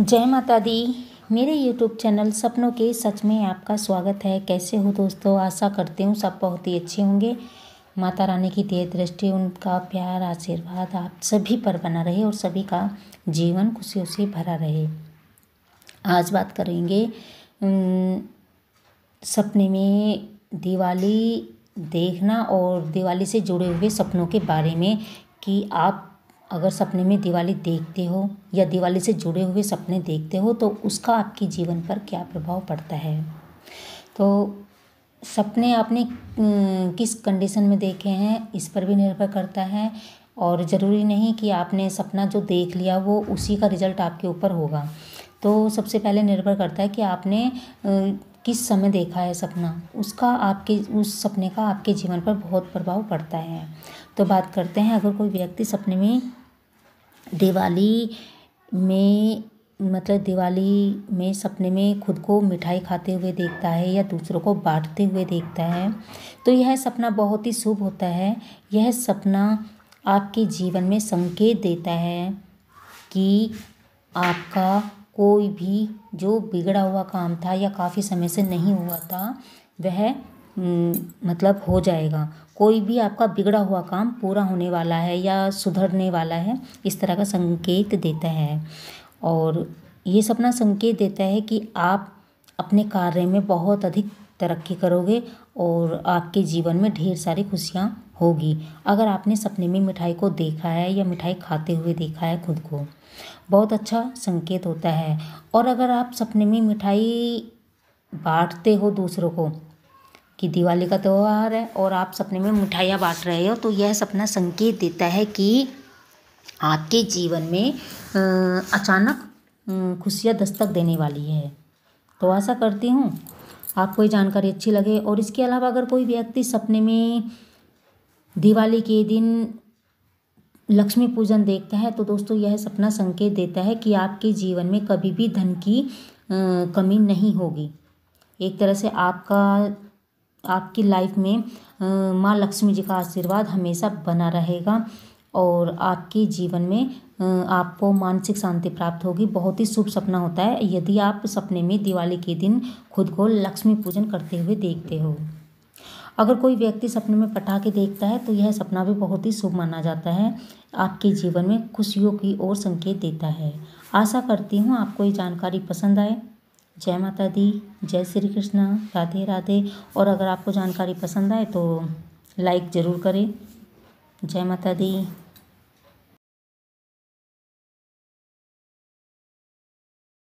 जय माता दी मेरे यूट्यूब चैनल सपनों के सच में आपका स्वागत है कैसे हो दोस्तों आशा करती हूँ सब बहुत ही अच्छे होंगे माता रानी की देह दृष्टि उनका प्यार आशीर्वाद आप सभी पर बना रहे और सभी का जीवन खुशियों से भरा रहे आज बात करेंगे सपने में दिवाली देखना और दिवाली से जुड़े हुए सपनों के बारे में कि आप अगर सपने में दिवाली देखते हो या दिवाली से जुड़े हुए सपने देखते हो तो उसका आपके जीवन पर क्या प्रभाव पड़ता है तो सपने आपने किस कंडीशन में देखे हैं इस पर भी निर्भर करता है और ज़रूरी नहीं कि आपने सपना जो देख लिया वो उसी का रिजल्ट आपके ऊपर होगा तो सबसे पहले निर्भर करता है कि आपने किस समय देखा है सपना उसका आपके उस सपने का आपके जीवन पर बहुत प्रभाव पड़ता है तो बात करते हैं अगर कोई व्यक्ति सपने में दिवाली में मतलब दिवाली में सपने में खुद को मिठाई खाते हुए देखता है या दूसरों को बाँटते हुए देखता है तो यह सपना बहुत ही शुभ होता है यह सपना आपके जीवन में संकेत देता है कि आपका कोई भी जो बिगड़ा हुआ काम था या काफ़ी समय से नहीं हुआ था वह हम्म, मतलब हो जाएगा कोई भी आपका बिगड़ा हुआ काम पूरा होने वाला है या सुधरने वाला है इस तरह का संकेत देता है और ये सपना संकेत देता है कि आप अपने कार्य में बहुत अधिक तरक्की करोगे और आपके जीवन में ढेर सारी खुशियाँ होगी अगर आपने सपने में मिठाई को देखा है या मिठाई खाते हुए देखा है खुद को बहुत अच्छा संकेत होता है और अगर आप सपने में मिठाई बांटते हो दूसरों को कि दिवाली का त्यौहार है और आप सपने में मिठाइयाँ बाँट रहे हो तो यह सपना संकेत देता है कि आपके जीवन में अचानक खुशियाँ दस्तक देने वाली है तो आशा करती हूँ आपको ये जानकारी अच्छी लगे और इसके अलावा अगर कोई व्यक्ति सपने में दिवाली के दिन लक्ष्मी पूजन देखता है तो दोस्तों यह सपना संकेत देता है कि आपके जीवन में कभी भी धन की कमी नहीं होगी एक तरह से आपका आपकी लाइफ में माँ लक्ष्मी जी का आशीर्वाद हमेशा बना रहेगा और आपके जीवन में आपको मानसिक शांति प्राप्त होगी बहुत ही शुभ सपना होता है यदि आप सपने में दिवाली के दिन खुद को लक्ष्मी पूजन करते हुए देखते हो अगर कोई व्यक्ति सपने में पटाखे देखता है तो यह सपना भी बहुत ही शुभ माना जाता है आपके जीवन में खुशियों की ओर संकेत देता है आशा करती हूँ आपको ये जानकारी पसंद आए जय माता दी जय श्री कृष्ण राधे राधे और अगर आपको जानकारी पसंद आए तो लाइक ज़रूर करें जय माता दी